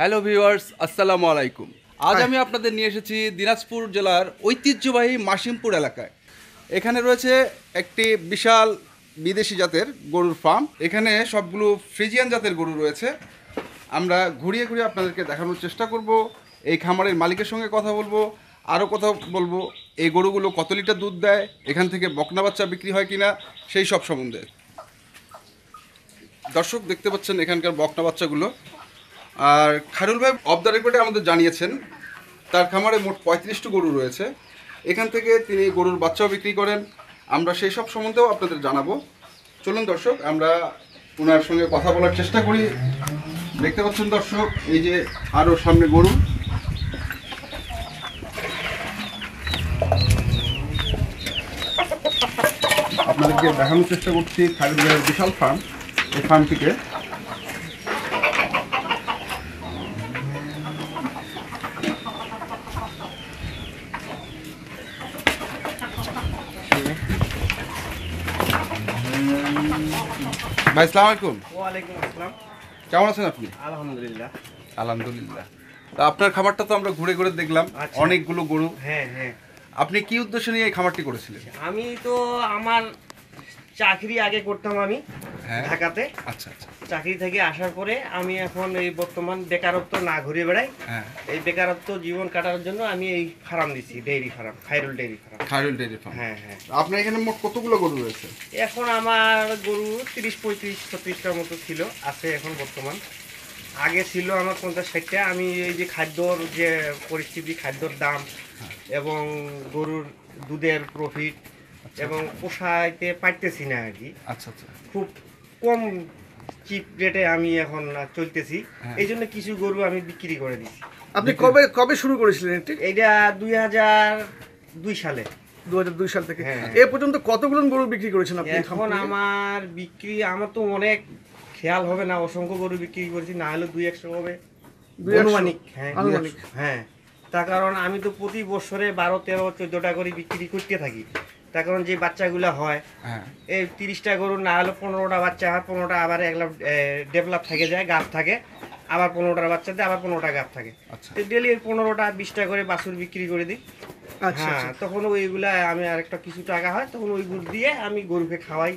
Hello viewers আসসালামু আলাইকুম আজ আমি আপনাদের নিয়ে এসেছি দিনাজপুর জেলার ঐতিহ্যবাহী মাসিমপুর এলাকায় এখানে রয়েছে একটি বিশাল বিদেশি জাতের গরুর ফার্ম এখানে সবগুলো ফ্রিজিয়ান জাতের গরু রয়েছে আমরা ঘুরিয়ে ঘুরিয়ে আপনাদেরকে দেখানোর চেষ্টা করব এই খামারের মালিকের সঙ্গে কথা বলবো আরও কথা বলবো এই গরুগুলো কত লিটার দুধ দেয় এখান থেকে বকনা বাচ্চা বিক্রি হয় কিনা সেই সব সম্বন্ধে দর্শক দেখতে পাচ্ছেন এখানকার বকনা বাচ্চাগুলো আর খারুল ভাই অফ দ্য রেকর্ডে আমাদের জানিয়েছেন তার খামারে মোট পঁয়ত্রিশটি গরু রয়েছে এখান থেকে তিনি গরুর বাচ্চাও বিক্রি করেন আমরা সেই সব সম্বন্ধেও আপনাদের জানাবো চলুন দর্শক আমরা ওনার সঙ্গে কথা বলার চেষ্টা করি দেখতে পাচ্ছেন দর্শক এই যে আরও সামনে গরু আপনাদেরকে দেখানোর চেষ্টা করছি খারুল ভাইয়ের বিশাল ফার্ম এই ফার্মটিকে ভাই আসসালামু আলাইকুম ওয়ালাইকুম আসসালাম কেমন আছেন আপনি আলহামদুলিল্লাহ আলহামদুলিল্লাহ তা আপনার খাবারটা তো আমরা ঘুরে ঘুরে দেখলাম আচ্ছা। অনেকগুলো গরু হ্যাঁ হ্যাঁ আপনি কি উদ্দেশ্য নিয়ে এই খামারটি করেছিলেন আমি তো আমার চাকরি আগে করতাম আমি হ্যাঁ। ঢাকাতে আচ্ছা আচ্ছা চাকরি থেকে আসার পরে আমি এখন এই বর্তমান বেকারত্ব না ঘুরে বেড়াই হ্যাঁ। এই বেকারত্ব জীবন কাটার জন্য আমি এই ফার্ম দিছি dairy farm Khairul dairy farm Khairul dairy farm হ্যাঁ হ্যাঁ আপনার এখানে মোট কতগুলো গরু রয়েছে এখন আমার গরু তিরিশ পঁয়ত্রিশ ছত্রিশটার মতো ছিল আছে এখন বর্তমান আগে ছিল আমার পঞ্চাশ ষাটটা আমি এই যে খাদ্যর যে পরিস্থিতি খাদ্যর দাম হ্যাঁ। এবং গরুর দুধের প্রফিট এবং পোষাইতে পারতেছি না আর কি আচ্ছা আচ্ছা খুব কম চিপ রেটে আমি এখন চলতেছি হ্যাঁ। এই জন্য কিছু গরু আমি বিক্রি করে দিচ্ছি আপনি কবে কবে শুরু করেছিলেন এটি এটা দুই হাজার দুই সালে দু হাজার দুই সাল থেকে হ্যাঁ। এ পর্যন্ত কতগুলো গরু বিক্রি করেছেন আপনি এখন আমার বিক্রি আমার তো অনেক খেয়াল হবে না অসংখ্য গরু বিক্রি করেছি না হলে দুই একশো হবে আনুমানিক হ্যাঁ হ্যাঁ তার কারণ আমি তো প্রতি বছরে বারো তেরো চোদ্দটা করে বিক্রি করতে থাকি তার কারণ যে বাচ্চাগুলো হয় হ্যাঁ। এই তিরিশটা গরু না হলে পনেরোটা বাচ্চা হয় পনেরোটা আবার একলা ডেভেলপ থেকে যায় গাছ থাকে আবার পনেরোটা বাচ্চাতে আবার পনেরোটা গাছ থাকে আচ্ছা। তো ডেলি পনেরোটা বিশটা করে বাছুর বিক্রি করে দিই আচ্ছা, হ্যাঁ আচ্ছা। তখন ওইগুলা আমি আর একটা কিছু টাকা হয় তখন ওই গুড় দিয়ে আমি গরুকে খাওয়াই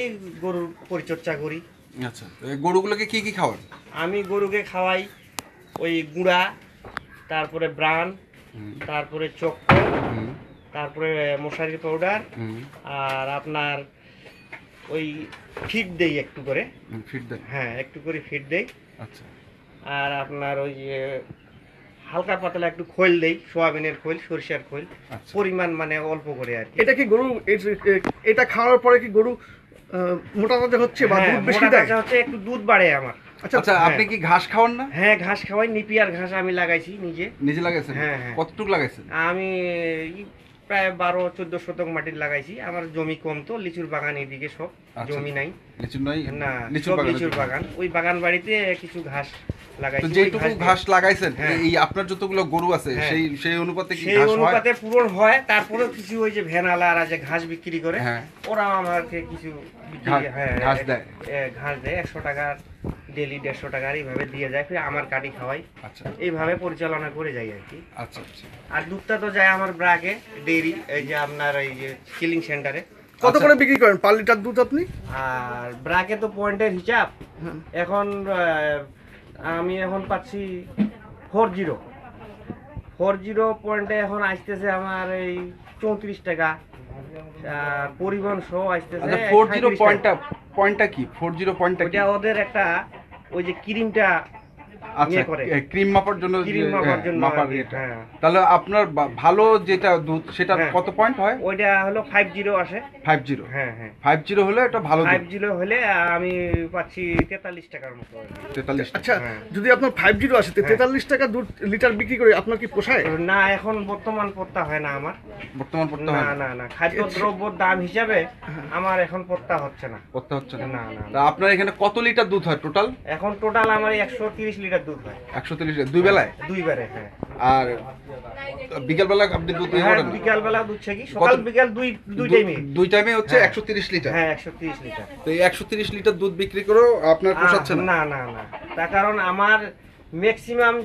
এই গরুর পরিচর্যা করি আচ্ছা গরুগুলোকে কি কি খাওয়ান আমি গরুকে খাওয়াই ওই গুঁড়া তারপরে ব্রান তারপরে চক্কর তারপরে মশারি পাউডার আর আপনার ওই ফিট দেই একটু করে হ্যাঁ একটু করে ফিট দেই আচ্ছা আর আপনার ওই যে হালকা পাতলা একটু খোল দেই সোয়াবিনের খোল সরিষার খোল আচ্ছা। পরিমাণ মানে অল্প করে আর এটা কি গরু এটা খাওয়ার পরে কি গরু মোটা তাজা হচ্ছে বা হ্যাঁ, দুধ বেশি দেয় হচ্ছে একটু দুধ বাড়ে আমার আচ্ছা আচ্ছা আপনি হ্যাঁ। কি ঘাস খাওয়ান না হ্যাঁ ঘাস খাওয়াই নিপিয়ার ঘাস আমি লাগাইছি নিজে নিজে লাগাইছেন হ্যাঁ, হ্যাঁ। কতটুকু লাগাইছেন আমি প্রায় বারো চোদ্দ শতক মাটির লাগাইছি আমার জমি কম তো লিচুর বাগান এদিকে সব আচ্ছা, জমি আচ্ছা। নাই না লিচুর বাগান ওই বাগান বাড়িতে কিছু ঘাস ঘাস হ্যাঁ। আপনার যতগুলো গরু আছে হ্যাঁ। সেই অনুপাতে সেই অনুপাতে পূরণ হয় কিছু যে ঘাস বিক্রি করে হ্যাঁ। কিছু দেয় ঘাস দেয় একশো টাকার ডেলি দেড়শো টাকা এইভাবে দিয়ে যায় ফিরে আমার কাটি খাওয়াই আচ্ছা এইভাবে পরিচালনা করে যাই আর কি আচ্ছা আচ্ছা আর দুধটা তো যায় আমার ব্রাকে ডেরি এই যে আপনার এই যে চিলিং সেন্টারে কত আচ্ছা। করে বিক্রি করেন পার লিটার দুধ আপনি আর ব্রাকে তো পয়েন্টের হিসাব এখন আমি এখন পাচ্ছি ফোর জিরো ফোর জিরো পয়েন্টে এখন আসতেছে আমার এই চৌত্রিশ টাকা পরিবহন সহ আসতেছে ফোর জিরো পয়েন্টটা পয়েন্টটা কি ফোর জিরো পয়েন্টটা ওটা ওদের একটা ওই যে ক্রিমটা আচ্ছা, ইয়ে ক্রিম মাপার জন্য ক্রিম মাপার হ্যাঁ, জন্য মাপার হ্যাঁ তাহলে আপনার ভালো যেটা দুধ সেটা হ্যাঁ। কত পয়েন্ট হয় ওইটা হলো আসে হ্যাঁ হ্যাঁ হলে এটা ভালো হলে আমি পাচ্ছি তেতাল্লিশ টাকার মতো আচ্ছা হ্যাঁ। যদি আপনার ফাইভ জিরো আসে তেতাল্লিশ টাকা দুধ লিটার বিক্রি করে আপনার কি পোষায় না এখন বর্তমান পড়তা হয় না আমার বর্তমান না না না খাদ্য দ্রব্য দাম হিসাবে আমার এখন পড়তা হচ্ছে না পড়তা হচ্ছে না না না আপনার এখানে কত লিটার দুধ হয় টোটাল এখন টোটাল আমার একশো তিরিশ লিটার আমার ম্যাক্সিমাম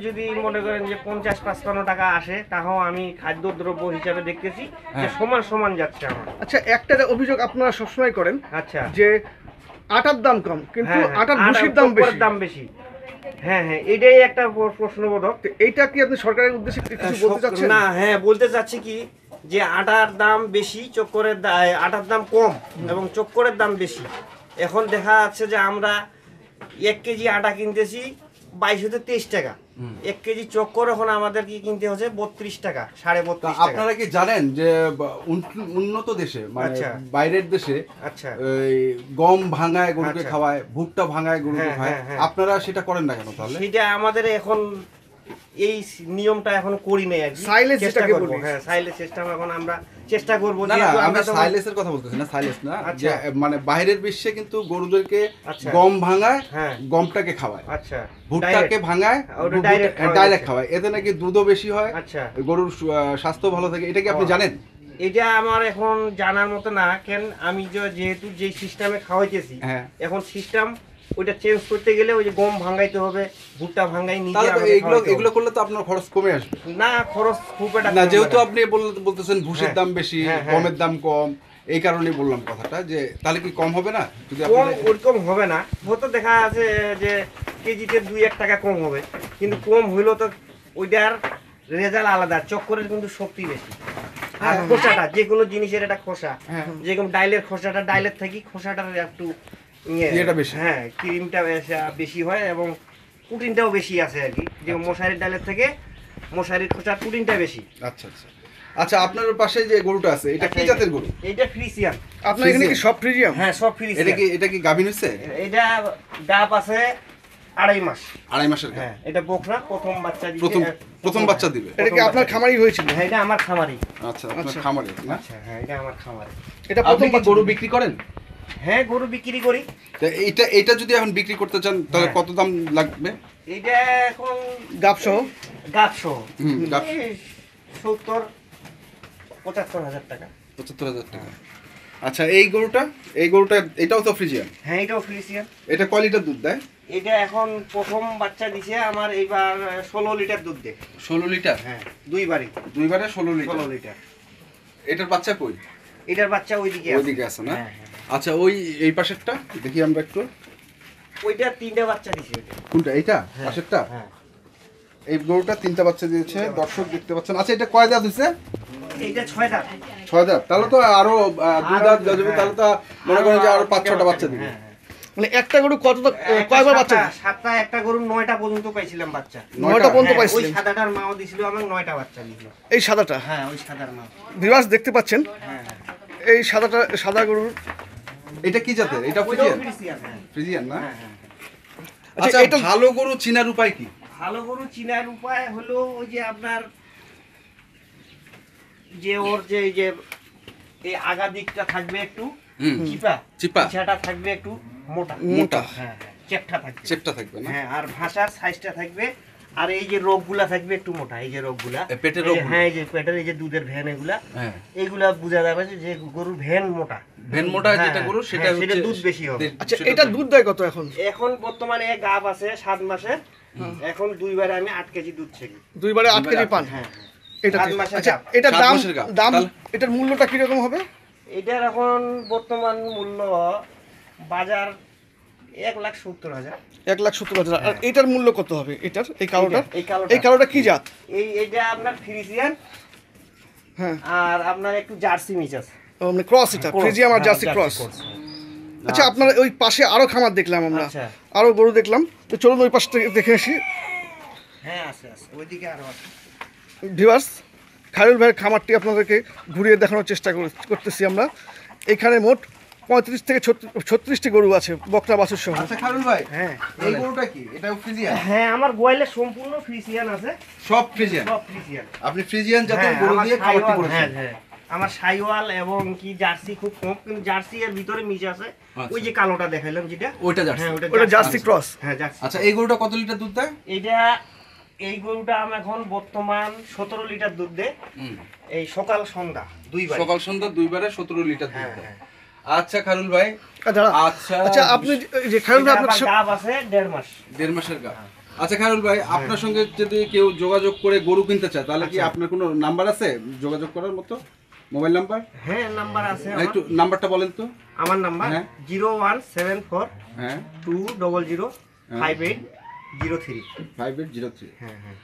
যদি মনে করেন যে পঞ্চাশ পাঁচপান্ন টাকা আসে তাহলে আমি খাদ্য দ্রব্য হিসাবে দেখতেছি যে হ্যাঁ। সমান সমান যাচ্ছে আমার আচ্ছা একটা অভিযোগ আপনারা সবসময় করেন আচ্ছা যে আটার দাম কম কিন্তু হ্যাঁ, হ্যাঁ। আটার দাম বেশি হ্যাঁ হ্যাঁ এটাই একটা প্রশ্নবোধক কি সরকারের উদ্দেশ্যে না হ্যাঁ বলতে চাচ্ছি কি যে আটার দাম বেশি চক্করের আটার দাম কম এবং চক্করের দাম বেশি এখন দেখা যাচ্ছে যে আমরা এক কেজি আটা কিনতেছি বাইশ হতে তেইশ টাকা এক কেজি চোখ করে এখন আমাদের কি কিনতে হচ্ছে বত্রিশ টাকা সাড়ে বত্রিশ আপনারা কি জানেন যে উন্নত দেশে মানে আচ্ছা। বাইরের দেশে আচ্ছা গম ভাঙায় গরুকে আচ্ছা। খাওয়ায় ভুট্টা ভাঙায় গরুকে হ্যাঁ, খাওয়ায় হ্যাঁ, হ্যাঁ। আপনারা সেটা করেন না কেন তাহলে সেটা আমাদের এখন এই নিয়মটা এখন করি নাই আর সাইলেন্স চেষ্টা করব হ্যাঁ সাইলেন্স এখন আমরা চেষ্টা করব আমরা কথা বলতেছি না সাইলেন্স না আচ্ছা। মানে বিশ্বে কিন্তু গরুদেরকে আচ্ছা। গম ভাঙায় হ্যাঁ। গমটাকে খাওয়ায় আচ্ছা ভুট্টাকে ভাঙায় ডাইরেক্ট খাওয়ায় এতে নাকি দুধও বেশি হয় আচ্ছা গরুর স্বাস্থ্য ভালো থাকে এটা কি আপনি জানেন এটা আমার এখন জানার মতো না কেন আমি যেহেতু যে সিস্টেমে খাওয়াইতেছি হ্যাঁ। এখন সিস্টেম ওটা চেঞ্জ করতে গেলে ওই যে গম ভাঙাইতে হবে ভুট্টা ভাঙাই নিতে হবে এগুলো এগুলো করলে তো আপনার খরচ কমে আসবে না খরচ খুব একটা না যেহেতু আপনি বলতেছেন ভুষির হ্যাঁ, দাম বেশি হ্যাঁ, হ্যাঁ। গমের দাম কম এই কারণে বললাম কথাটা যে তাহলে কি কম হবে না কম ওরকম হবে না হয়তো দেখা আছে যে কেজিতে দুই এক টাকা কম হবে কিন্তু কম হইলেও তো ওইটার রেজাল্ট আলাদা চক্করের কিন্তু শক্তি বেশি আর খোসাটা যে কোনো জিনিসের এটা খোসা যে ডাইলের খোসাটা ডাইলের থেকে খোসাটার একটু ইয়ে, বেশি হ্যাঁ ক্রিমটা বেশি হয় এবং প্রোটিনটাও বেশি আছে আর কি যে আচ্ছা। মশারির ডালের থেকে মশারির খোঁচার প্রোটিনটা বেশি আচ্ছা আচ্ছা আচ্ছা আপনার পাশে যে গরুটা আছে এটা আচ্ছা, কি জাতের গরু এটা ফ্রিজিয়ান আপনার এখানে কি সব ফ্রিজিয়ান হ্যাঁ সব ফ্রিজিয়ান এটা কি এটা কি গাভিন হচ্ছে এটা ডাব আছে আড়াই মাস আড়াই মাসের হ্যাঁ এটা বোকরা প্রথম বাচ্চা দিবে প্রথম প্রথম বাচ্চা দিবে এটা কি আপনার খামারই হয়েছিল হ্যাঁ এটা আমার খামারি আচ্ছা আপনার খামারে আচ্ছা হ্যাঁ এটা আমার খামারি এটা প্রথম গরু বিক্রি করেন হ্যাঁ গরু বিক্রি করি এটা এটা যদি এখন বিক্রি করতে চান তাহলে হ্যাঁ। কত দাম লাগবে এটা এখন গাপসহ গাপসহ সত্তর পঁচাত্তর হাজার টাকা পঁচাত্তর হাজার টাকা আচ্ছা এই গরুটা এই গরুটা এটাও তো ফ্রিজিয়ান হ্যাঁ এটাও ফ্রিজিয়ান এটা ক লিটার দুধ দেয় এটা এখন প্রথম বাচ্চা দিছে আমার এইবার ষোলো লিটার দুধ দেয় ষোলো লিটার হ্যাঁ দুইবারে দুইবারে ষোলো লিটার ষোলো লিটার এটার বাচ্চা কই এটার বাচ্চা ওইদিকে ওইদিকে আছে না হ্যাঁ, হ্যাঁ। আচ্ছা ওই এই পাশেরটা দেখি আমরা একটু ওইটা তিনটা বাচ্চা দিয়েছে কোনটা এইটা হ্যাঁ, পাশেরটা হ্যাঁ এই গরুটা তিনটা বাচ্চা দিয়েছে দর্শক দেখতে পাচ্ছেন আচ্ছা এটা কয় দাঁত হয়েছে এটা ছয় দাঁত ছয় দাঁত তাহলে তো আরো দুই দাঁত গজবে তাহলে তো মনে করেন যে আরো পাঁচ ছটা বাচ্চা দিবে হ্যাঁ, হ্যাঁ। মানে একটা গরু কত কয়বার বাচ্চা সাতটা একটা গরু নয়টা পর্যন্ত পাইছিলাম বাচ্চা নয়টা পর্যন্ত পাইছি ওই সাদাটার মাও দিছিল আমার নয়টা বাচ্চা দিছিল এই সাদাটা হ্যাঁ ওই সাদার মা ভিউয়ার্স দেখতে পাচ্ছেন এই সাদাটা সাদা গরুর এটা কি জাতের হ্যাঁ, এটা ফ্রিজিয়ান ফ্রিজিয়ান হ্যাঁ। না হ্যাঁ, আচ্ছা, আচ্ছা এটা ভালো গরু চিনার উপায় কি ভালো গরু চিনার উপায় হলো ওই যে আপনার যে ওর যে যে এই আগা দিকটা থাকবে একটু চিপা চিপা সেটা থাকবে একটু মোটা মোটা হ্যাঁ চেপটা থাকবে চেপটা থাকবে না হ্যাঁ আর ভাষার সাইজটা থাকবে আর এই যে রোগগুলা থাকবে একটু মোটা এই যে রোগগুলা পেটের রোগ হ্যাঁ এই যে পেটের এই যে দুধের ভ্যান এগুলা হ্যাঁ। এইগুলা বোঝা যাবে যে গরুর ভ্যান মোটা ভ্যান মোটা হ্যাঁ, যেটা গরু সেটা হ্যাঁ, সেটা দুধ বেশি হবে আচ্ছা এটা দুধ দেয় কত এখন এখন বর্তমানে গাব আছে সাত মাসে এখন দুইবারে আমি 8 কেজি দুধ ছেকি দুইবারে 8 কেজি পান হ্যাঁ এটা আচ্ছা এটা দাম দাম এটার মূল্যটা কিরকম হবে এটার এখন বর্তমান মূল্য বাজার এক লাখ সত্তর হ্যাঁ। এটার মূল্য কত হবে এটার এই কালোটা এই কালোটা কি জাত এই এটা আপনার ফ্রিজিয়ান হ্যাঁ আর আপনার একটু জার্সি মিচ আছে মানে ক্রস এটা হ্যাঁ, ফ্রিজিয়াম আর হ্যাঁ, জার্সি ক্রস আচ্ছা আপনার ওই পাশে আরো খামার দেখলাম আমরা আচ্ছা। আরো গরু দেখলাম তো চলুন ওই পাশটা দেখে আসি হ্যাঁ আছে ভাইয়ের খামারটি আপনাদেরকে ঘুরিয়ে দেখানোর চেষ্টা করতেছি আমরা এখানে মোট পঁয়ত্রিশ থেকে ছত্রিশটি গরু আছে বকরা বাছুর সহ আচ্ছা খারুল ভাই হ্যাঁ এই গরুটা কি এটাও ফ্রিজিয়ান হ্যাঁ আমার গোয়ালে সম্পূর্ণ ফ্রিজিয়ান আছে সব ফ্রিজিয়ান সব ফ্রিজিয়ান আপনি ফ্রিজিয়ান জাতের হ্যাঁ, গরু দিয়ে খাবারটি করেছেন হ্যাঁ হ্যাঁ আমার সাইওয়াল এবং কি জার্সি খুব কম কিন্তু জার্সি এর ভিতরে মিশে আছে আচ্ছা। ওই যে কালোটা দেখাইলাম যেটা ওইটা জার্সি হ্যাঁ ওইটা জার্সি ক্রস হ্যাঁ জার্সি আচ্ছা এই গরুটা কত লিটার দুধ দেয় এটা এই গরুটা আমি এখন বর্তমান সতেরো লিটার দুধ দেয় এই সকাল সন্ধ্যা দুইবার সকাল সন্ধ্যা দুইবারে সতেরো লিটার দুধ হ্যাঁ, দেয় হ্যাঁ। আচ্ছা খারুল ভাই আচ্ছা আচ্ছা আপনি যে খারুল ভাই আপনার গাব আছে 1.5 মাস দেড় মাসের গাব আচ্ছা খারুল ভাই আপনার সঙ্গে যদি কেউ যোগাযোগ করে গরু কিনতে চায় তাহলে কি আচ্ছা। আপনার কোনো নাম্বার আছে যোগাযোগ করার মতো মোবাইল নাম্বার হ্যাঁ নাম্বার আছে হ্যাঁ, একটু নাম্বারটা বলেন তো আমার নাম্বার হ্যাঁ। জিরো ওয়ান সেভেন ফোর হ্যাঁ টু ডবল জিরো হ্যাঁ। Five eight zero three five eight zero three হ্যাঁ হ্যাঁ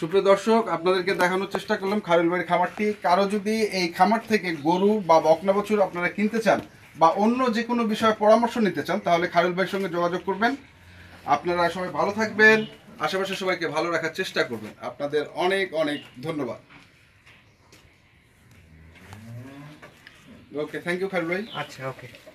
সুপ্রিয় দর্শক আপনাদেরকে দেখানোর চেষ্টা করলাম খারুল ভাইয়ের খামারটি কারো যদি এই খামার থেকে গরু বা বকনা বছর আপনারা কিনতে চান বা অন্য যে কোনো বিষয়ে পরামর্শ নিতে চান তাহলে খারুল ভাইয়ের সঙ্গে যোগাযোগ করবেন আপনারা সবাই ভালো থাকবেন আশেপাশে সবাইকে ভালো রাখার চেষ্টা করবেন আপনাদের অনেক অনেক ধন্যবাদ ওকে থ্যাংক ইউ খারুল ভাই আচ্ছা ওকে